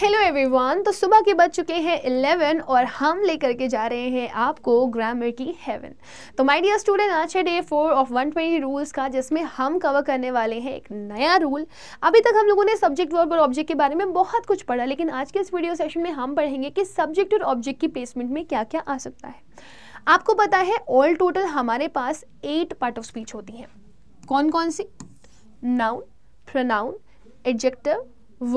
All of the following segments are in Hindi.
हेलो एवरीवन तो सुबह के बज चुके हैं 11 और हम लेकर के जा रहे हैं आपको ग्रामर की हेवन तो माय डियर स्टूडेंट आज है डे फोर ऑफ 120 रूल्स का जिसमें हम कवर करने वाले हैं एक नया रूल अभी तक हम लोगों ने सब्जेक्ट वर्ब और ऑब्जेक्ट के बारे में बहुत कुछ पढ़ा लेकिन आज के इस वीडियो सेशन में हम पढ़ेंगे कि सब्जेक्ट और ऑब्जेक्ट की प्लेसमेंट में क्या क्या आ सकता है आपको पता है ऑल टोटल हमारे पास एट पार्ट ऑफ स्पीच होती हैं कौन कौन सी noun pronoun adjective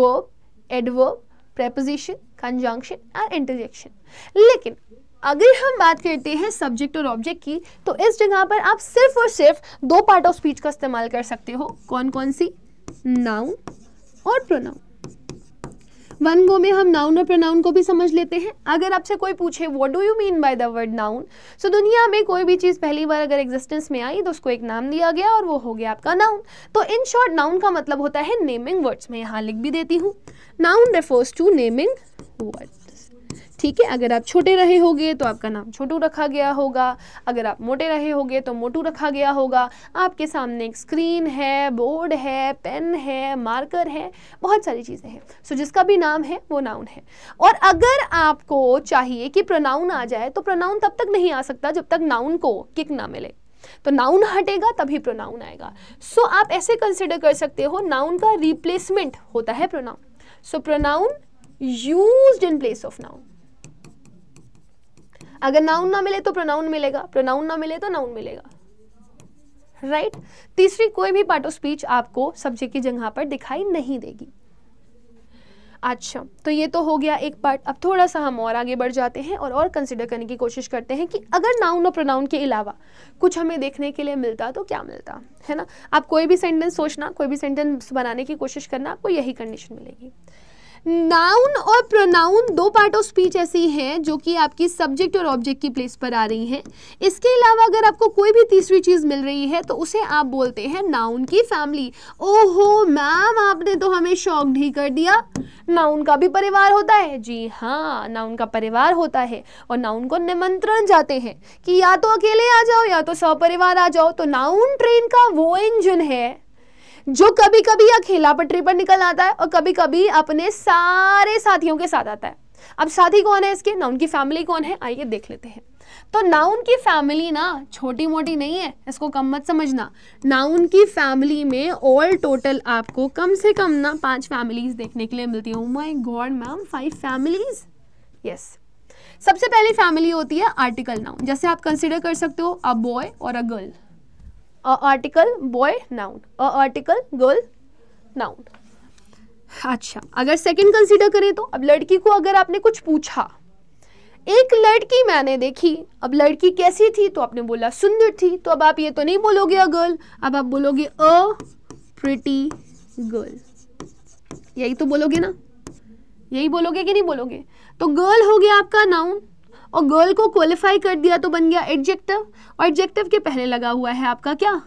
verb adverb preposition conjunction और इंटरजेक्शन लेकिन अगर हम बात करते हैं सब्जेक्ट और ऑब्जेक्ट की तो इस जगह पर आप सिर्फ और सिर्फ दो पार्ट ऑफ स्पीच का इस्तेमाल कर सकते हो कौन कौन सी नाउन और प्रोनाउन वन गो में हम नाउन और प्रोनाउन को भी समझ लेते हैं अगर आपसे कोई पूछे what do you mean by the word noun so दुनिया में कोई भी चीज़ पहली बार अगर एग्जिस्टेंस में आई तो उसको एक नाम दिया गया और वो हो गया आपका नाउन तो इन शॉर्ट नाउन का मतलब होता है नेमिंग वर्ड्स मैं यहाँ लिख भी देती हूँ noun refers to naming words ठीक है अगर आप छोटे रहे होगे तो आपका नाम छोटू रखा गया होगा अगर आप मोटे रहे होगे तो मोटू रखा गया होगा आपके सामने एक स्क्रीन है बोर्ड है पेन है मार्कर है बहुत सारी चीज़ें हैं सो जिसका भी नाम है वो नाउन है और अगर आपको चाहिए कि प्रोनाउन आ जाए तो प्रोनाउन तब तक नहीं आ सकता जब तक नाउन को किक ना मिले तो नाउन हटेगा तभी प्रोनाउन आएगा सो so, आप ऐसे कंसिडर कर सकते हो नाउन का रिप्लेसमेंट होता है pronoun so pronoun use in place of noun अगर नाउन ना मिले तो प्रोनाउन मिलेगा प्रोनाउन ना मिले तो नाउन मिलेगा राइट right? तीसरी कोई भी पार्ट ऑफ स्पीच आपको सब्जेक्ट की जगह पर दिखाई नहीं देगी अच्छा तो ये तो हो गया एक पार्ट अब थोड़ा सा हम और आगे बढ़ जाते हैं और और कंसिडर करने की कोशिश करते हैं कि अगर नाउन और प्रोनाउन के अलावा कुछ हमें देखने के लिए मिलता तो क्या मिलता है ना आप कोई भी सेंटेंस सोचना कोई भी सेंटेंस बनाने की कोशिश करना आपको यही कंडीशन मिलेगी नाउन और प्रोनाउन दो पार्ट ऑफ स्पीच ऐसी हैं जो कि आपकी सब्जेक्ट और ऑब्जेक्ट की प्लेस पर आ रही हैं इसके अलावा अगर आपको कोई भी तीसरी चीज़ मिल रही है तो उसे आप बोलते हैं नाउन की फैमिली ओहो मैम आपने तो हमें शौक नहीं कर दिया नाउन का भी परिवार होता है जी हाँ नाउन का परिवार होता है और नाउन को निमंत्रण जाते हैं कि या तो अकेले आ जाओ या तो सपरिवार आ जाओ तो नाउन ट्रेन का वो इंजन है जो कभी कभी या खेला पटरी पर निकल आता है और कभी कभी अपने सारे साथियों के साथ आता है अब साथी कौन है इसके ना उनकी फैमिली कौन है आइए देख लेते हैं तो नाउन की फैमिली ना छोटी मोटी नहीं है इसको कम मत समझना नाउन की फैमिली में ऑल टोटल आपको कम से कम ना पांच फैमिलीज देखने के लिए मिलती है my god ma'am five families yes सबसे पहली फैमिली होती है आर्टिकल नाउन जैसे आप कंसिडर कर सकते हो अ बॉय और a girl a article boy noun a article girl noun अच्छा अगर सेकंड कंसीडर करें तो अब लड़की को अगर आपने कुछ पूछा एक लड़की मैंने देखी अब लड़की कैसी थी तो आपने बोला सुंदर थी तो अब आप ये तो नहीं बोलोगे अ गर्ल अब आप बोलोगे अ प्रिटी गर्ल यही तो बोलोगे ना यही बोलोगे कि नहीं बोलोगे तो गर्ल हो गया आपका नाउन और गर्ल को क्वालिफाई कर दिया तो बन गया एडजेक्टिव और एडजेक्टिव के पहले लगा हुआ है आपका क्या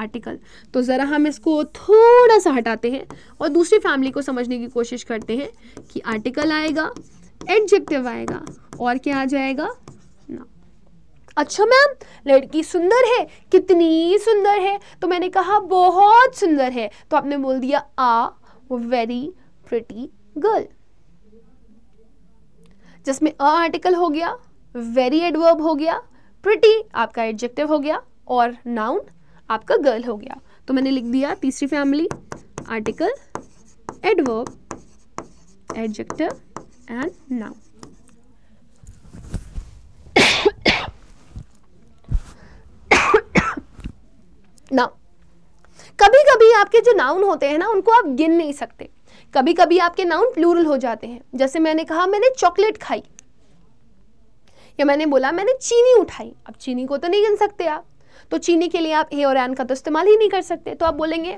आर्टिकल तो ज़रा हम इसको थोड़ा सा हटाते हैं और दूसरी फैमिली को समझने की कोशिश करते हैं कि आर्टिकल आएगा एडजेक्टिव आएगा और क्या आ जाएगा ना अच्छा मैम लड़की सुंदर है कितनी सुंदर है तो मैंने कहा बहुत सुंदर है तो आपने बोल दिया आ वेरी प्रिटी गर्ल जिसमें अ आर्टिकल हो गया वेरी एडवर्ब हो गया प्रिटी आपका एडजेक्टिव हो गया और नाउन आपका गर्ल हो गया तो मैंने लिख दिया तीसरी family article adverb adjective and noun now कभी कभी आपके जो नाउन होते हैं ना उनको आप गिन नहीं सकते कभी कभी आपके नाउन प्लूरल हो जाते हैं जैसे मैंने कहा मैंने चॉकलेट खाई या मैंने बोला मैंने चीनी उठाई अब चीनी को तो नहीं गिन सकते आप तो चीनी के लिए आप ए और एन का तो इस्तेमाल ही नहीं कर सकते तो आप बोलेंगे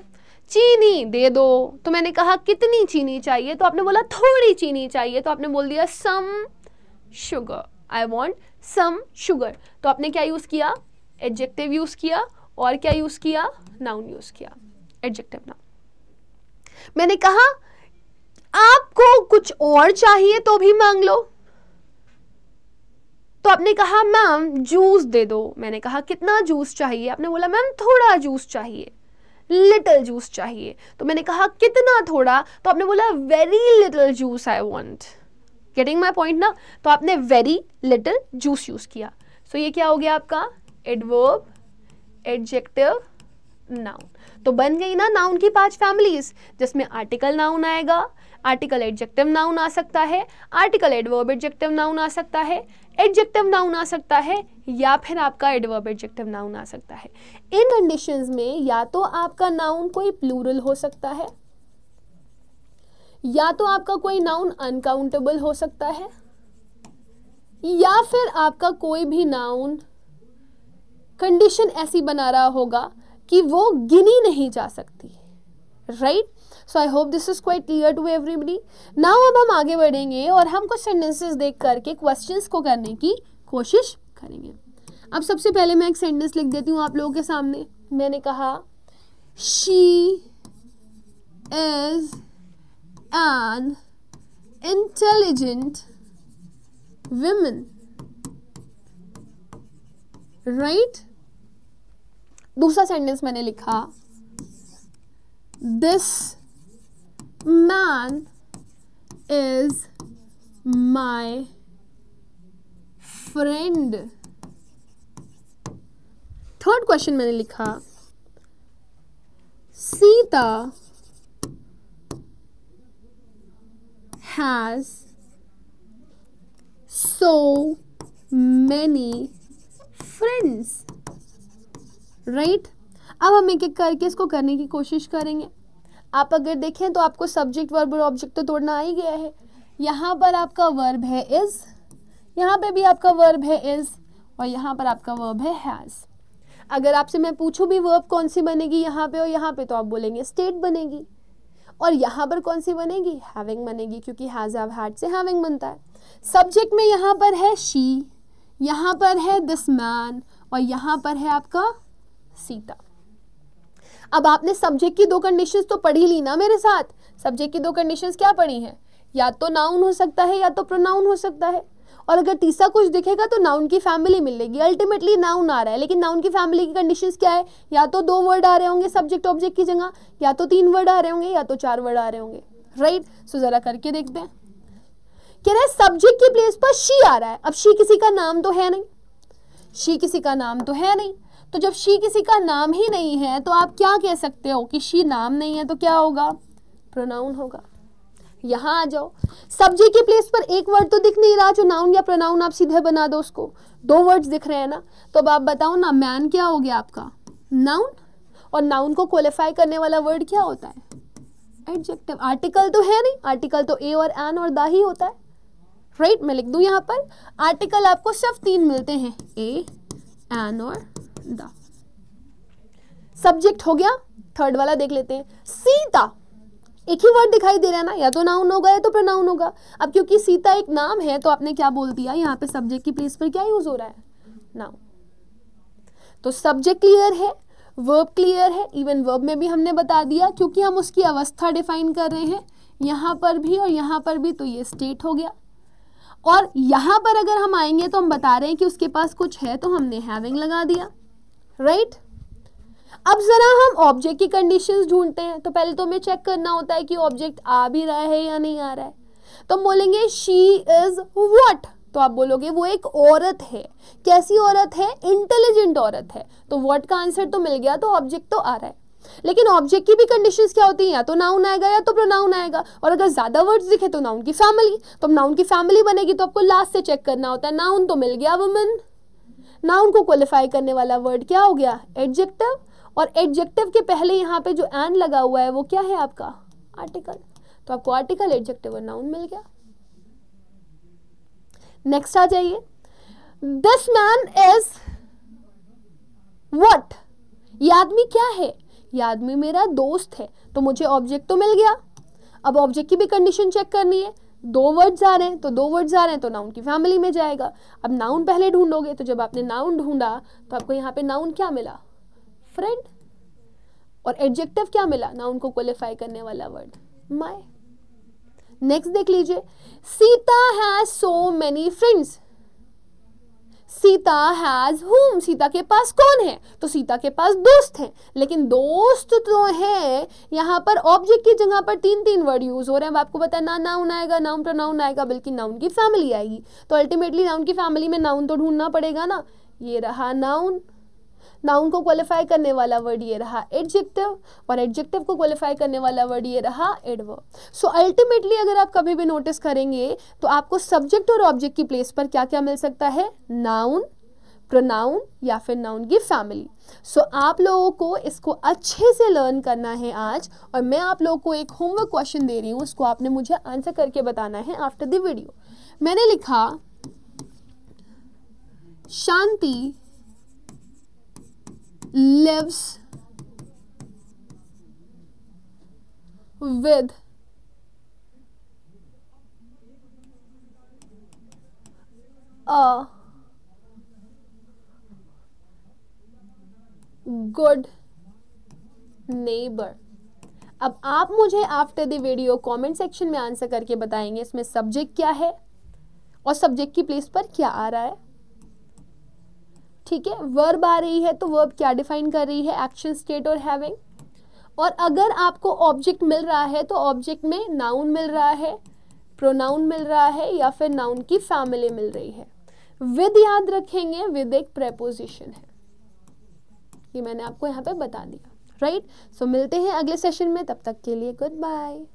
चीनी दे दो तो मैंने कहा कितनी चीनी चाहिए तो आपने बोला थोड़ी चीनी चाहिए तो आपने बोल दिया some sugar I want some sugar तो आपने क्या यूज़ किया एडजेक्टिव यूज़ किया और क्या यूज़ किया नाउन यूज़ किया एडजेक्टिव नाउन मैंने कहा आपको कुछ और चाहिए तो भी मांग लो तो आपने कहा मैम जूस दे दो मैंने कहा कितना जूस चाहिए आपने बोला मैम थोड़ा जूस चाहिए लिटिल जूस चाहिए तो मैंने कहा कितना थोड़ा तो आपने बोला very little juice I want getting my point ना तो आपने वेरी लिटिल जूस यूज़ किया सो so, ये क्या हो गया आपका एडवर्ब एडजेक्टिव नाउन तो बन गई ना नाउन की पांच फैमिलीज जिसमें आर्टिकल नाउन आएगा आर्टिकल एडजेक्टिव नाउन आ सकता है आर्टिकल एडवर्ब एडजेक्टिव नाउन आ सकता है एडजेक्टिव नाउन आ सकता है या फिर आपका एडवर्ब एडजेक्टिव नाउन आ सकता है इन कंडीशंस में या तो आपका नाउन कोई प्लूरल हो सकता है या तो आपका कोई नाउन अनकाउंटेबल हो सकता है या फिर आपका कोई भी नाउन कंडीशन ऐसी बना रहा होगा कि वो गिनी नहीं जा सकती right so I hope this is quite clear to everybody now अब हम आगे बढ़ेंगे और हम कुछ सेंटेंसेस देख करके क्वेश्चन को करने की कोशिश करेंगे अब सबसे पहले मैं एक सेंटेंस लिख देती हूँ आप लोगों के सामने मैंने कहा she is an intelligent women right दूसरा सेंटेंस मैंने लिखा this man is my friend third question मैंने लिखा Sita has so many friends right अब हम एक एक करके इसको करने की कोशिश करेंगे आप अगर देखें तो आपको सब्जेक्ट वर्ब और ऑब्जेक्ट तो तोड़ना आ ही गया है यहाँ पर आपका वर्ब है इज़ यहाँ पे भी आपका वर्ब है इज़ और यहाँ पर आपका वर्ब है हैज़ अगर आपसे मैं पूछूँ भी वर्ब कौन सी बनेगी यहाँ पे और यहाँ पे तो आप बोलेंगे स्टेट बनेगी और यहाँ पर कौन सी बनेगी हैविंग बनेगी क्योंकि हैज़ हैव हैड से हैविंग बनता है सब्जेक्ट में यहाँ पर है शी यहाँ पर है दिस मैन और यहाँ पर है आपका सीता अब आपने सब्जेक्ट की दो कंडीशन तो पढ़ी ली ना मेरे साथ सब्जेक्ट की दो कंडीशन क्या पढ़ी हैं या तो नाउन हो सकता है या तो प्रोनाउन हो सकता है और अगर तीसरा कुछ दिखेगा तो नाउन की फैमिली मिलेगी अल्टीमेटली नाउन आ रहा है लेकिन नाउन की फैमिली की कंडीशन क्या है या तो दो वर्ड आ रहे होंगे सब्जेक्ट ऑब्जेक्ट की जगह या तो तीन वर्ड आ रहे होंगे या तो चार वर्ड आ रहे होंगे राइट सो जरा करके देखते हैं कह रहे सब्जेक्ट की प्लेस पर शी आ रहा है अब शी किसी का नाम तो है नहीं शी किसी का नाम तो है नहीं तो जब शी किसी का नाम ही नहीं है तो आप क्या कह सकते हो कि शी नाम नहीं है तो क्या होगा प्रोनाउन होगा यहाँ आ जाओ सब्जी की प्लेस पर एक वर्ड तो दिख नहीं रहा जो नाउन या प्रोनाउन आप सीधे बना दो उसको दो वर्ड्स दिख रहे हैं ना तो अब आप बताओ ना मैन क्या हो गया आपका नाउन और नाउन को क्वालिफाई करने वाला वर्ड क्या होता है एडजेक्टिव आर्टिकल तो है नहीं आर्टिकल तो ए और एन और दा ही होता है राइट right? मैं लिख दू यहाँ पर आर्टिकल आपको सिर्फ तीन मिलते हैं ए एन और द सब्जेक्ट हो गया थर्ड वाला देख लेते हैं सीता एक ही वर्ड दिखाई दे रहा है ना या तो नाउन होगा या तो प्रोनाउन होगा अब क्योंकि सीता एक नाम है तो आपने क्या बोल दिया यहाँ पे सब्जेक्ट की प्लेस पर क्या यूज हो रहा है नाउन तो सब्जेक्ट क्लियर है वर्ब क्लियर है इवन वर्ब में भी हमने बता दिया क्योंकि हम उसकी अवस्था डिफाइन कर रहे हैं यहाँ पर भी और यहाँ पर भी तो ये स्टेट हो गया और यहाँ पर अगर हम आएंगे तो हम बता रहे हैं कि उसके पास कुछ है तो हमने हैविंग लगा दिया राइट right? अब ज़रा हम ऑब्जेक्ट की कंडीशंस ढूंढते हैं तो पहले तो हमें चेक करना होता है कि ऑब्जेक्ट आ भी रहा है या नहीं आ रहा है तो हम बोलेंगे शी इज़ वट तो आप बोलोगे वो एक औरत है कैसी औरत है इंटेलिजेंट औरत है तो वट का आंसर तो मिल गया तो ऑब्जेक्ट तो आ रहा है लेकिन ऑब्जेक्ट की भी कंडीशंस क्या होती हैं या तो नाउन आएगा या तो प्रोनाउन आएगा और अगर ज़्यादा वर्ड्स दिखे तो नाउन की फैमिली तो नाउन की फैमिली बनेगी तो आपको लास्ट से चेक करना होता है नाउन तो मिल गया वुमेन नाउन को क्वालिफाई करने वाला वर्ड क्या हो गया एडजेक्टिव और एडजेक्टिव के पहले यहाँ पे जो एन लगा हुआ है वो क्या है आपका आर्टिकल तो आपको आर्टिकल एडजेक्टिव और नाउन मिल गया नेक्स्ट आ जाइए दिस मैन इज वट ये आदमी क्या है ये आदमी मेरा दोस्त है तो मुझे ऑब्जेक्ट तो मिल गया अब ऑब्जेक्ट की भी कंडीशन चेक करनी है दो वर्ड्स आ रहे हैं तो दो वर्ड्स आ रहे हैं तो नाउन की फैमिली में जाएगा अब नाउन पहले ढूंढोगे तो जब आपने नाउन ढूंढा तो आपको यहाँ पे नाउन क्या मिला फ्रेंड और एडजेक्टिव क्या मिला नाउन को क्वालिफाई करने वाला वर्ड माई नेक्स्ट देख लीजिए Sita has so many friends Sita has home Sita के पास कौन है तो सीता के पास दोस्त हैं लेकिन दोस्त तो है यहाँ पर ऑब्जेक्ट की जगह पर तीन तीन वर्ड यूज हो रहे हैं अब आपको पता है ना नाउन आएगा नाउन नाउन आएगा बल्कि नाउन की फैमिली आएगी तो अल्टीमेटली नाउन की फैमिली में नाउन तो ढूंढना पड़ेगा ना ये रहा नाउन नाउन को क्वालिफाई करने वाला वर्ड ये रहा एडजेक्टिव और एडजेक्टिव को क्वालिफाई करने वाला वर्ड ये रहा एडवर्ब सो अल्टीमेटली अगर आप कभी भी नोटिस करेंगे तो आपको सब्जेक्ट और ऑब्जेक्ट की प्लेस पर क्या क्या मिल सकता है नाउन प्रोनाउन या फिर नाउन की फैमिली सो so, आप लोगों को इसको अच्छे से लर्न करना है आज और मैं आप लोगों को एक होमवर्क क्वेश्चन दे रही हूँ उसको आपने मुझे आंसर करके बताना है आफ्टर द वीडियो मैंने लिखा Shanti lives with a good neighbour अब आप मुझे after the video comment section में आंसर करके बताएंगे इसमें सब्जेक्ट क्या है और सब्जेक्ट की प्लेस पर क्या आ रहा है ठीक है वर्ब आ रही है तो वर्ब क्या डिफाइन कर रही है एक्शन स्टेट और हैविंग और अगर आपको ऑब्जेक्ट मिल रहा है तो ऑब्जेक्ट में नाउन मिल रहा है प्रोनाउन मिल रहा है या फिर नाउन की फैमिली मिल रही है विद याद रखेंगे विद एक प्रेपोजिशन है ये मैंने आपको यहाँ पे बता दिया राइट right? सो so, मिलते हैं अगले सेशन में तब तक के लिए गुड बाय